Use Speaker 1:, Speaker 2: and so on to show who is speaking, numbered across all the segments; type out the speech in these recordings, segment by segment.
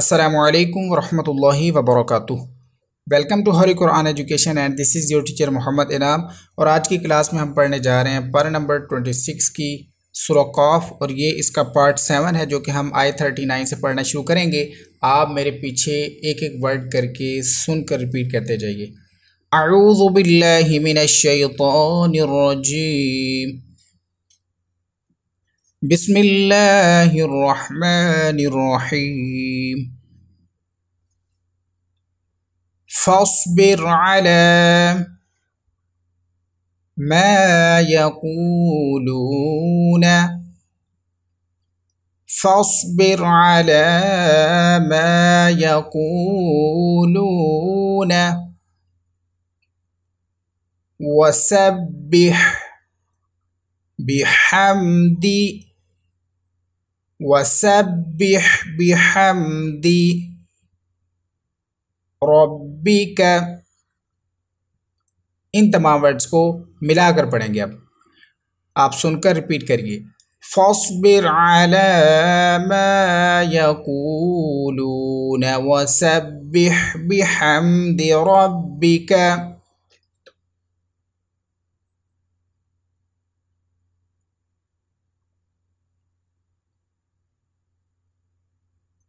Speaker 1: السلام علیکم ورحمۃ اللہ وبرکاتہ ویلکم ٹو ہری قرآن ایجوکیشن اینڈ دس از یور ٹیچر محمد انعام اور آج کی کلاس میں ہم پڑھنے جا رہے ہیں پر نمبر ٹوئنٹی سکس کی سروقاف اور یہ اس کا پارٹ سیون ہے جو کہ ہم آئی تھرٹی نائن سے پڑھنا شروع کریں گے آپ میرے پیچھے ایک ایک ورڈ کر کے سن کر رپیٹ کرتے جائیے اعوذ باللہ من الشیطان الرجیم بسم الله الرحمن الرحيم فاصبر على ما يقولون فاصبر على ما يقولون وسبح بحمد وسبح بحمد ربک ان تمام ورڈز کو ملا کر پڑھیں گے اب آپ سن کر ریپیٹ کریے فاصبر على ما کو سب دبی کا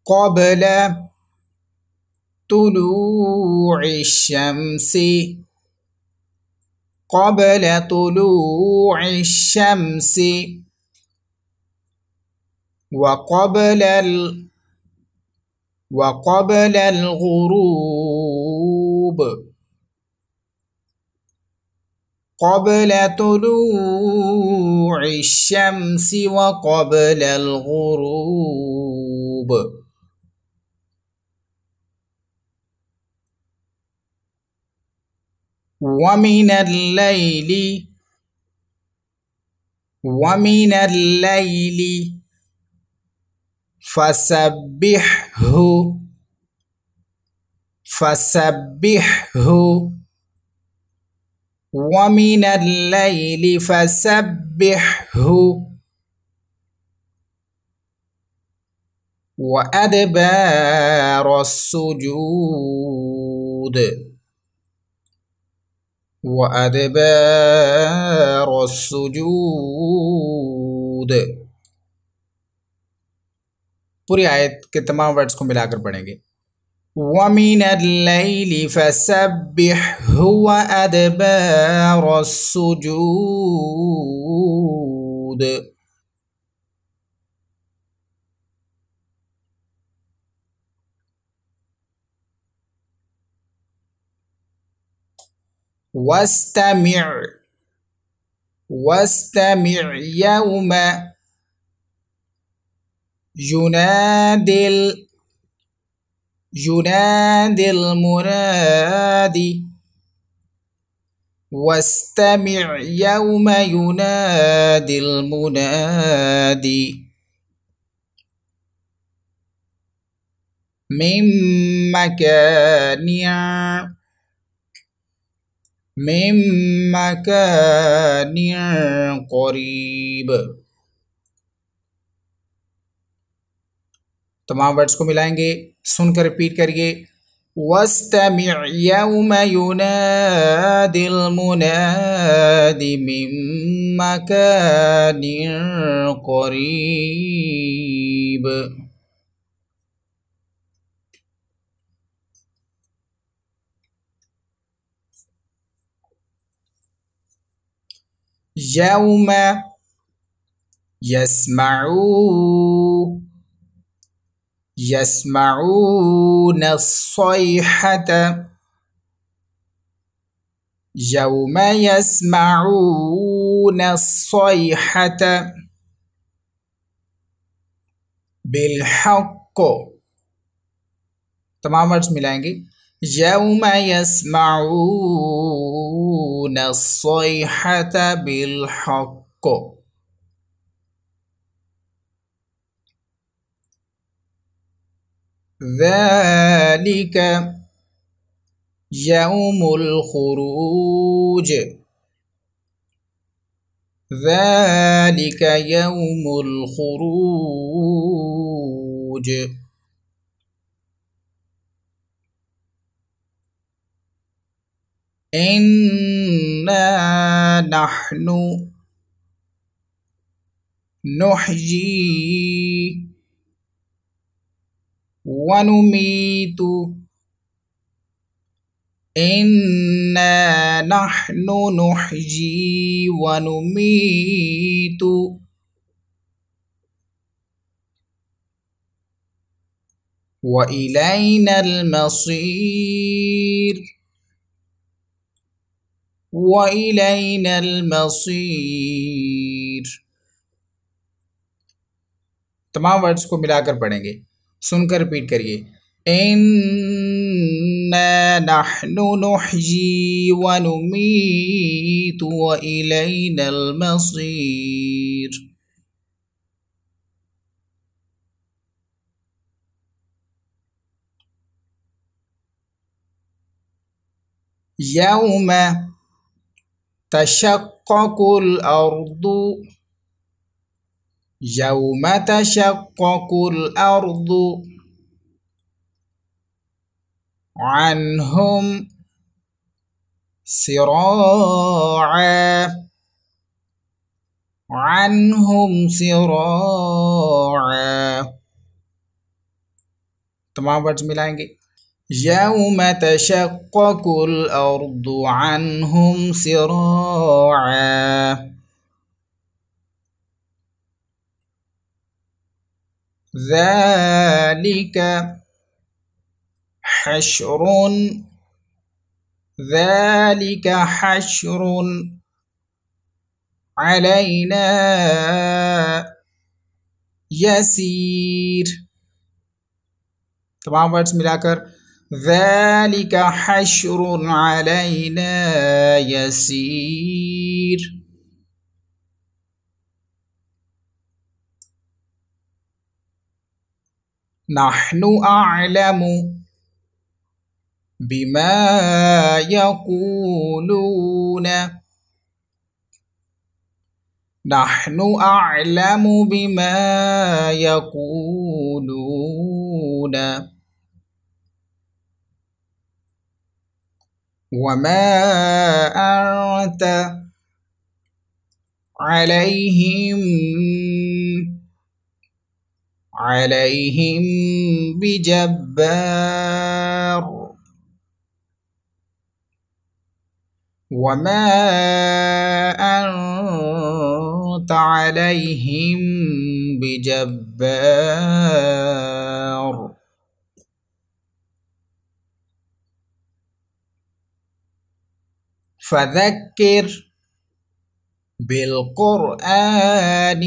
Speaker 1: قبل طلوع الشمس قبل طلوع الشمس وقبل ال وقبل الغروب قبل طلوع الشمس وقبل الغروب ومن الليل ومن الليل فسبحه فسبحه ومن الليل فسبحه وأدبار السجود وأدبار السجود کے تمام ورڈز کو ملا کر پڑھیں گے وَمِنَ الليل فسبح وَأَدْبَارَ السجود واستمع واستمع يوم ينادي ينادي المنادي واستمع يوم ينادي المنادي من مكان من مکان قریب تمام ورڈز کو ملائیں گے سن کر ریپیٹ کریے واستمع يوم ینادی المناد من مكان قريب يوم يسمعون يسمعون الصيحة يوم يسمعون الصيحة بالحق تمام अर्थ يوم يسمعون الصيحة بالحق ذلك يوم الخروج ذلك يوم الخروج إنا نحن نحجي ونميت إنا نحن نحجي ونميت وإلينا المصير وإلينا المصير تمام ورڈز کو ملا کر پڑھیں گے سن کر ریپیٹ کریے إنا نحن نحيي ونميت وإلينا المصير يوم تشقق الأرض يوم تشقق الأرض عنهم سراعا عنهم سراعا تمام ملائیں گے يوم تشقق الأرض عنهم سراعا ذلك حشر ذلك حشر علينا يسير तमाम वर्ड्स ملاكر ذلك حشر علينا يسير نحن أعلم بما يقولون نحن أعلم بما يقولون وما أنت عليهم عليهم بجبار وما أنت عليهم بجبار فذكر بالقرآن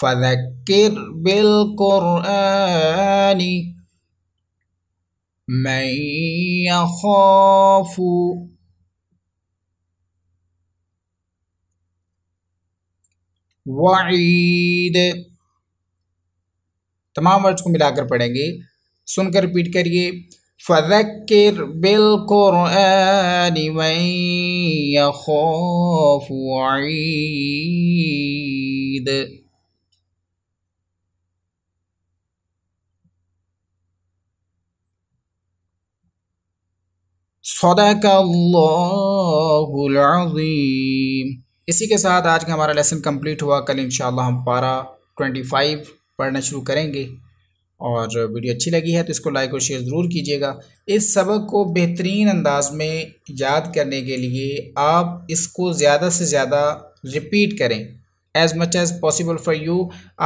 Speaker 1: فذكر بالقرآن من يخاف وعيد तमाम वर्ड्स को मिलाकर पढ़ेंगे सुनकर रिपीट करिए فذكر بالقرآن من یخاف عید صدق اللہ العظیم اسی کے ساتھ آج کا ہمارا لیسن کمپلیٹ ہوا کل انشاءاللہ ہم پارہ 25 پڑھنا شروع کریں گے اور ویڈیو اچھی لگی ہے تو اس کو لائک اور شیئر ضرور کیجیے گا اس سبق کو بہترین انداز میں یاد کرنے کے لیے آپ اس کو زیادہ سے زیادہ ریپیٹ کریں ایز مچ ایز پاسبل فار یو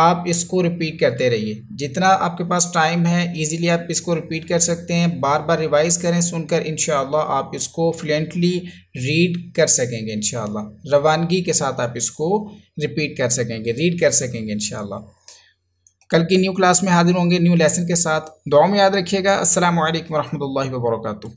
Speaker 1: آپ اس کو ریپیٹ کرتے رہیے جتنا آپ کے پاس ٹائم ہے ایزیلی آپ اس کو ریپیٹ کر سکتے ہیں بار بار ریوائز کریں سن کر انشاءاللہ آپ اس کو فلینٹلی ریڈ کر سکیں گے انشاءاللہ روانگی کے ساتھ آپ اس کو ریپیٹ کر سکیں گے ریڈ کر سکیں گے انشاءاللہ کل کی نیو کلاس میں حاضر ہوں گے نیو لیسن کے ساتھ دعاؤں میں یاد رکھیے گا السلام علیکم ورحمۃ اللہ وبرکاتہ